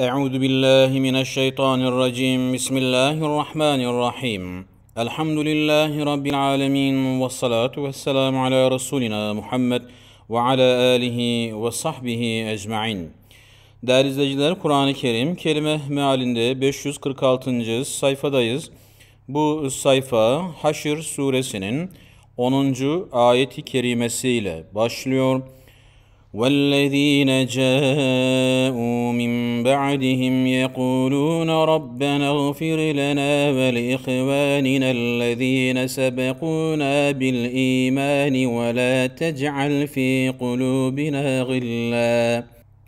أعوذ بالله من الشيطان الرجيم بسم الله الرحمن الرحيم الحمد لله رب العالمين والصلاة والسلام على رسولنا محمد وعلى آله وصحبه أجمعين Değerli izleyiciler Kur'an-ı Kerim kelime mealinde 546. sayfadayız. Bu sayfa Haşr suresinin 10. ayeti kerimesiyle başlıyor. başlıyor. والذين جاءوا من بعدهم يقولون ربنا اغفر لنا ولإخواننا الذين سبقونا بالإيمان ولا تجعل في قلوبنا غلا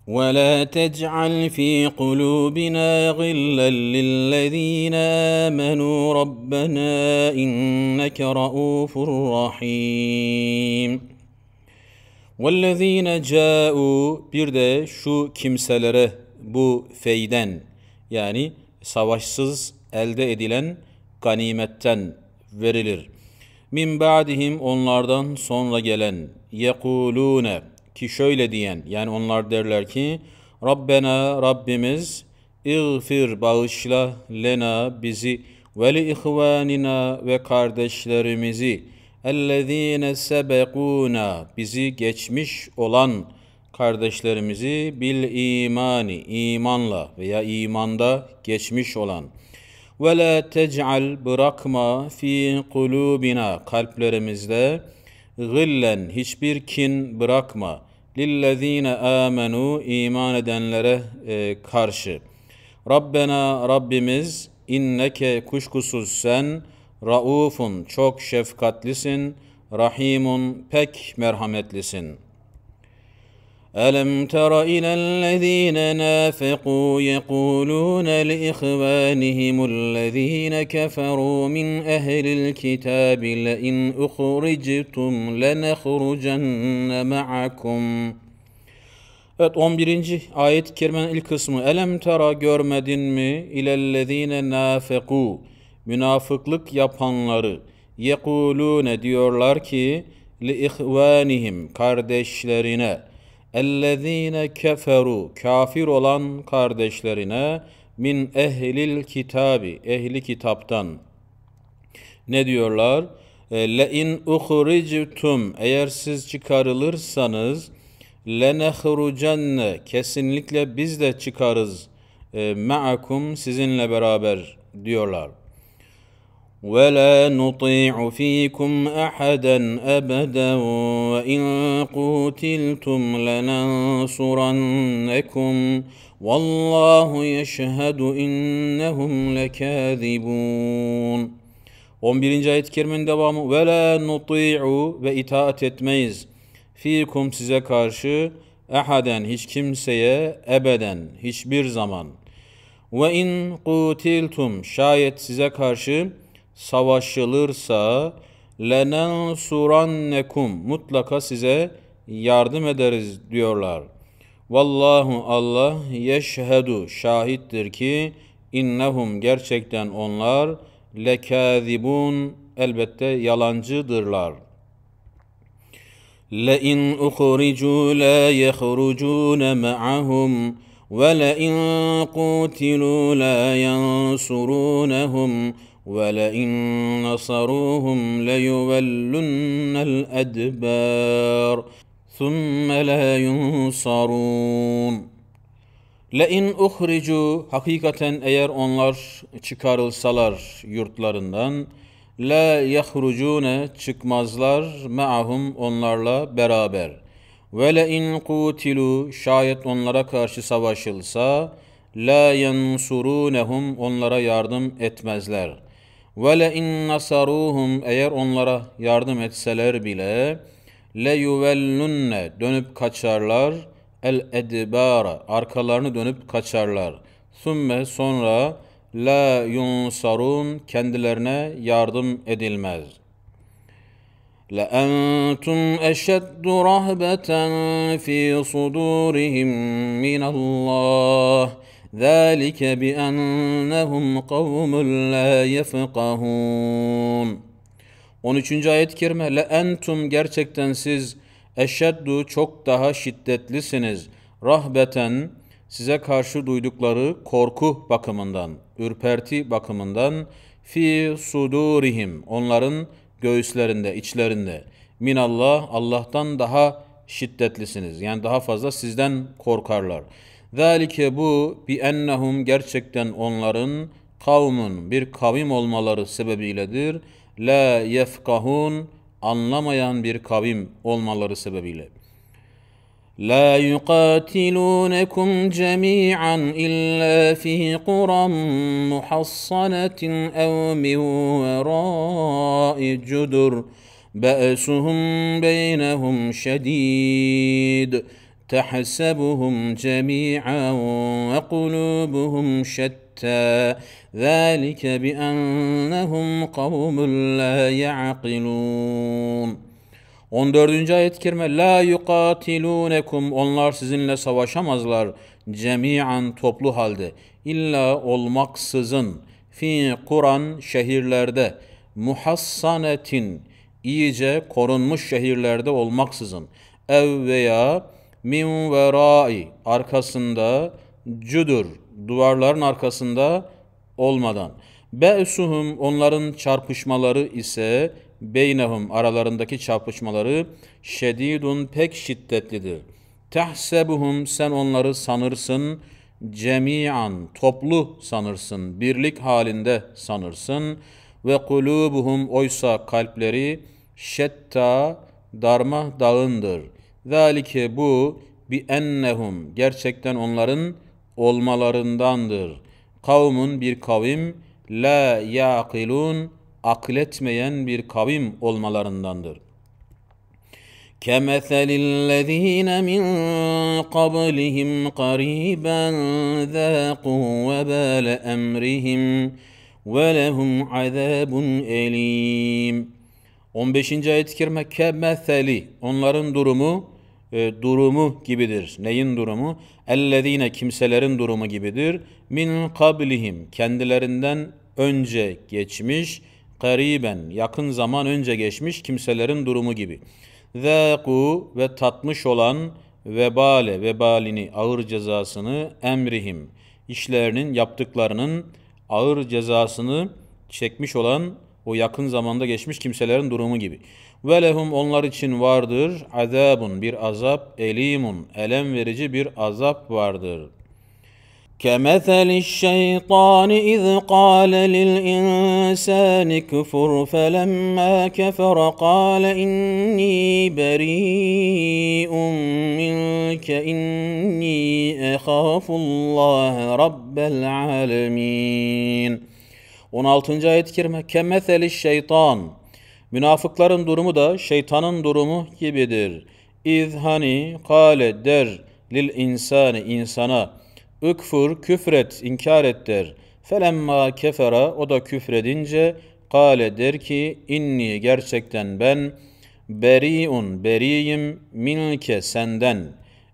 ولا تجعل في قلوبنا غلا للذين آمنوا ربنا إنك رؤوف رحيم وَالَّذ۪ينَ جَاءُوا Bir de şu kimselere bu feyden yani savaşsız elde edilen ganimetten verilir. Min ba'dihim onlardan sonra gelen yekulune ki şöyle diyen yani onlar derler ki Rabbena Rabbimiz İğfir bağışla lena bizi ve li ihvanina ve kardeşlerimizi اَلَّذ۪ينَ سَبَقُونَ Bizi geçmiş olan kardeşlerimizi bil imani imanla veya imanda geçmiş olan ve la tec'al bırakma fi kulubina kalplerimizde gillen hiçbir kin bırakma lillezine amenu iman edenlere e, karşı Rabbena Rabbimiz inneke kuşkusuz sen Raufun çok şefkatlisin, Rahimun pek merhametlisin. ألم تر إلى الذين نافقوا يقولون لإخوانهم الذين كفروا من أهل الكتاب لئن أخرجتم لنخرجن معكم Evet 11. ayet-i kerimenin ilk kısmı Elem tera görmedin mi ilellezine nafeku münafıklık yapanları yekulune diyorlar ki li ihvanihim kardeşlerine ellezine keferu kafir olan kardeşlerine min ehlil kitabi ehli kitaptan ne diyorlar? E, Le in uhrictum eğer siz çıkarılırsanız lenehrucenne kesinlikle biz de çıkarız. E, ma'akum sizinle beraber diyorlar. ولا نطيع فيكم احدا ابدا وان قوتلتم لننصرنكم والله يشهد innahum lekazibun 11. ayet-i kerimenin devamı ve la nuti'u ve itaat etmeyiz fiikum size karşı ehaden hiç kimseye ebeden hiçbir zaman ve in qutiltum şayet size karşı savaşılırsa lenen suran nekum mutlaka size yardım ederiz diyorlar. Vallahu Allah yeşhedu şahittir ki innehum gerçekten onlar lekazibun elbette yalancıdırlar. لَاِنْ اُخْرِجُوا لَا يَخْرُجُونَ مَعَهُمْ وَلَاِنْ قُوتِلُوا لَا يَنْصُرُونَهُمْ ولئن نصروهم ليولن الأدبار ثم لا ينصرون لئن أخرجوا hakikaten eğer onlar çıkarılsalar yurtlarından la yahrucune çıkmazlar maahum onlarla beraber ve le'in kutilu şayet onlara karşı savaşılsa la yansurunehum onlara yardım etmezler.'' وَلَاِنْ نَصَرُوهُمْ Eğer onlara yardım etseler bile لَيُوَلُّنَّ Dönüp kaçarlar el edbara arkalarını dönüp kaçarlar. Sümme sonra la yunsarun kendilerine yardım edilmez. La entum eşeddu rahbeten fi sudurihim min Allah. ذلك بأنهم قوم لا يفقهون 13. ayet-i kerime le entum gerçekten siz eşeddu çok daha şiddetlisiniz rahbeten size karşı duydukları korku bakımından ürperti bakımından fi sudurihim onların göğüslerinde içlerinde minallah Allah'tan daha şiddetlisiniz yani daha fazla sizden korkarlar. Zalike bu bi ennehum gerçekten onların kavmun bir kavim olmaları sebebiyledir. La yefkahun anlamayan bir kavim olmaları sebebiyle. La yuqatilunukum cemi'an illa fi quram muhassanatin ev min vera'i cudur. Ba'suhum beynehum şedid.'' تحسبهم جميعا وقلوبهم شتى ذلك بأنهم قوم لا يعقلون 14. ayet-i kerime La yukatilunekum Onlar sizinle savaşamazlar cemiyan toplu halde illa olmaksızın fi Kur'an şehirlerde muhassanetin iyice korunmuş şehirlerde olmaksızın ev veya min verai arkasında Cudur duvarların arkasında olmadan. Be'suhum onların çarpışmaları ise beynehum aralarındaki çarpışmaları şedidun pek şiddetlidir. Tehsebuhum sen onları sanırsın cemian toplu sanırsın birlik halinde sanırsın ve kulubuhum oysa kalpleri şetta darma dağındır. Zalike bu bi ennehum gerçekten onların olmalarındandır. Kavmun bir kavim la yaqilun akletmeyen bir kavim olmalarındandır. كمثل الذين من قبلهم قريبا ذاقوا وبال أمرهم ولهم عذاب أليم 15. ayet-i kerime kemetheli onların durumu e, durumu gibidir. Neyin durumu? Ellezine kimselerin durumu gibidir. Min kablihim kendilerinden önce geçmiş, kariben yakın zaman önce geçmiş kimselerin durumu gibi. Zâku ve tatmış olan vebale vebalini ağır cezasını emrihim işlerinin yaptıklarının ağır cezasını çekmiş olan o yakın zamanda geçmiş kimselerin durumu gibi. Ve lehum onlar için vardır azabun bir azap elimun elem verici bir azap vardır.'' كمثل الشيطان إذ قال للإنسان اكفر فلما كفر قال إني بريء منك إني أخاف الله رب العالمين 16. ayet-i kerime kemeseli şeytan. Münafıkların durumu da şeytanın durumu gibidir. İzhani kale der lil insani insana ıkfur küfret inkar et der. Felemma kefera o da küfredince kale der ki inni gerçekten ben beriun beriyim minke senden.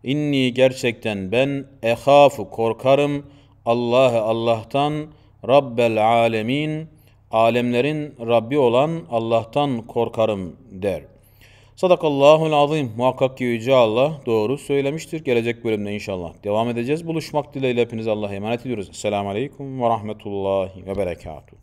İnni gerçekten ben ehafu korkarım Allah'ı Allah'tan Rabbel alemin alemlerin Rabbi olan Allah'tan korkarım der. Sadakallahul azim. Muhakkak ki Yüce Allah doğru söylemiştir. Gelecek bölümde inşallah devam edeceğiz. Buluşmak dileğiyle hepinize Allah'a emanet ediyoruz. Selamun Aleyküm ve Rahmetullahi ve Berekatuhu.